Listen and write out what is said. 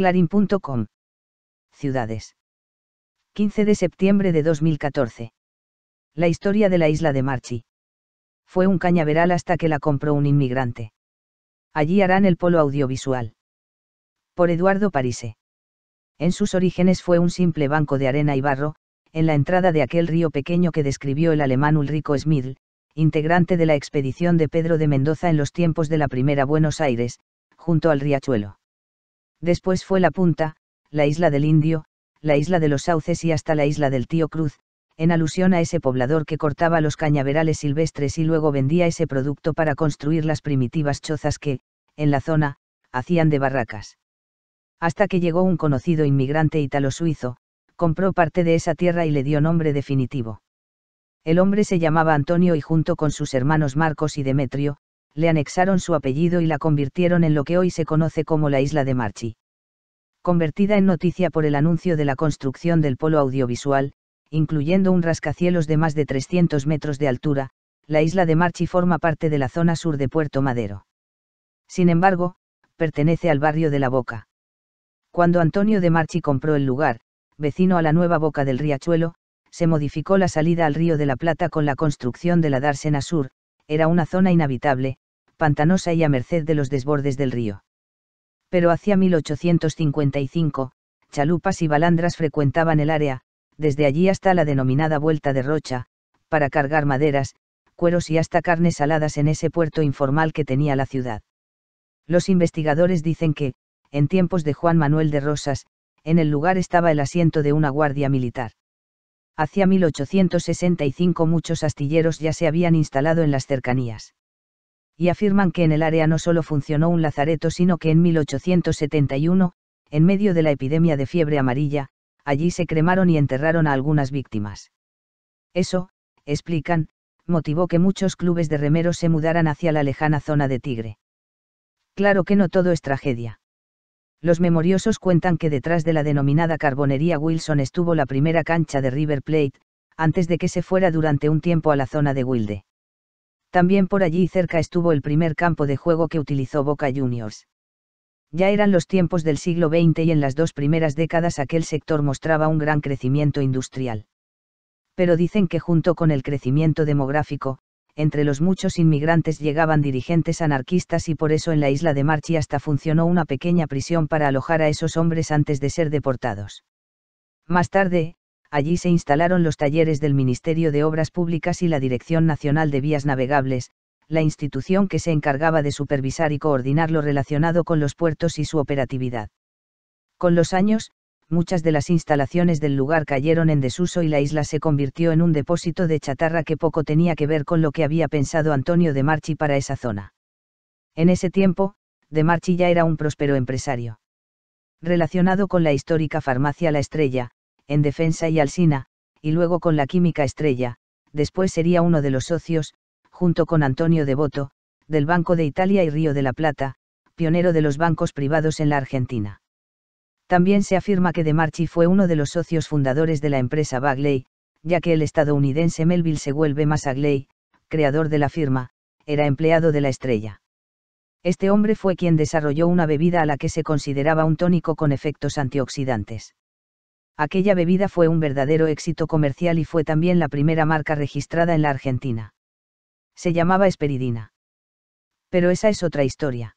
clarin.com. Ciudades. 15 de septiembre de 2014. La historia de la isla de Marchi. Fue un cañaveral hasta que la compró un inmigrante. Allí harán el polo audiovisual. Por Eduardo Parise. En sus orígenes fue un simple banco de arena y barro, en la entrada de aquel río pequeño que describió el alemán Ulrico Schmidl, integrante de la expedición de Pedro de Mendoza en los tiempos de la Primera Buenos Aires, junto al riachuelo. Después fue La Punta, la isla del Indio, la isla de los Sauces y hasta la isla del Tío Cruz, en alusión a ese poblador que cortaba los cañaverales silvestres y luego vendía ese producto para construir las primitivas chozas que, en la zona, hacían de barracas. Hasta que llegó un conocido inmigrante italo-suizo, compró parte de esa tierra y le dio nombre definitivo. El hombre se llamaba Antonio y junto con sus hermanos Marcos y Demetrio, le anexaron su apellido y la convirtieron en lo que hoy se conoce como la isla de Marchi convertida en noticia por el anuncio de la construcción del polo audiovisual, incluyendo un rascacielos de más de 300 metros de altura, la isla de Marchi forma parte de la zona sur de Puerto Madero. Sin embargo, pertenece al barrio de La Boca. Cuando Antonio de Marchi compró el lugar, vecino a la nueva boca del riachuelo, se modificó la salida al río de la Plata con la construcción de la dársena sur, era una zona inhabitable, pantanosa y a merced de los desbordes del río pero hacia 1855, chalupas y balandras frecuentaban el área, desde allí hasta la denominada Vuelta de Rocha, para cargar maderas, cueros y hasta carnes saladas en ese puerto informal que tenía la ciudad. Los investigadores dicen que, en tiempos de Juan Manuel de Rosas, en el lugar estaba el asiento de una guardia militar. Hacia 1865 muchos astilleros ya se habían instalado en las cercanías y afirman que en el área no solo funcionó un lazareto, sino que en 1871, en medio de la epidemia de fiebre amarilla, allí se cremaron y enterraron a algunas víctimas. Eso, explican, motivó que muchos clubes de remeros se mudaran hacia la lejana zona de Tigre. Claro que no todo es tragedia. Los memoriosos cuentan que detrás de la denominada carbonería Wilson estuvo la primera cancha de River Plate, antes de que se fuera durante un tiempo a la zona de Wilde. También por allí cerca estuvo el primer campo de juego que utilizó Boca Juniors. Ya eran los tiempos del siglo XX y en las dos primeras décadas aquel sector mostraba un gran crecimiento industrial. Pero dicen que junto con el crecimiento demográfico, entre los muchos inmigrantes llegaban dirigentes anarquistas y por eso en la isla de Marchi hasta funcionó una pequeña prisión para alojar a esos hombres antes de ser deportados. Más tarde, allí se instalaron los talleres del Ministerio de Obras Públicas y la Dirección Nacional de Vías Navegables, la institución que se encargaba de supervisar y coordinar lo relacionado con los puertos y su operatividad. Con los años, muchas de las instalaciones del lugar cayeron en desuso y la isla se convirtió en un depósito de chatarra que poco tenía que ver con lo que había pensado Antonio de Marchi para esa zona. En ese tiempo, de Marchi ya era un próspero empresario. Relacionado con la histórica farmacia La Estrella, en defensa y Alsina, y luego con la Química Estrella, después sería uno de los socios, junto con Antonio Devoto, del Banco de Italia y Río de la Plata, pionero de los bancos privados en la Argentina. También se afirma que De Marchi fue uno de los socios fundadores de la empresa Bagley, ya que el estadounidense Melville se vuelve más creador de la firma, era empleado de la estrella. Este hombre fue quien desarrolló una bebida a la que se consideraba un tónico con efectos antioxidantes aquella bebida fue un verdadero éxito comercial y fue también la primera marca registrada en la Argentina. Se llamaba Esperidina. Pero esa es otra historia.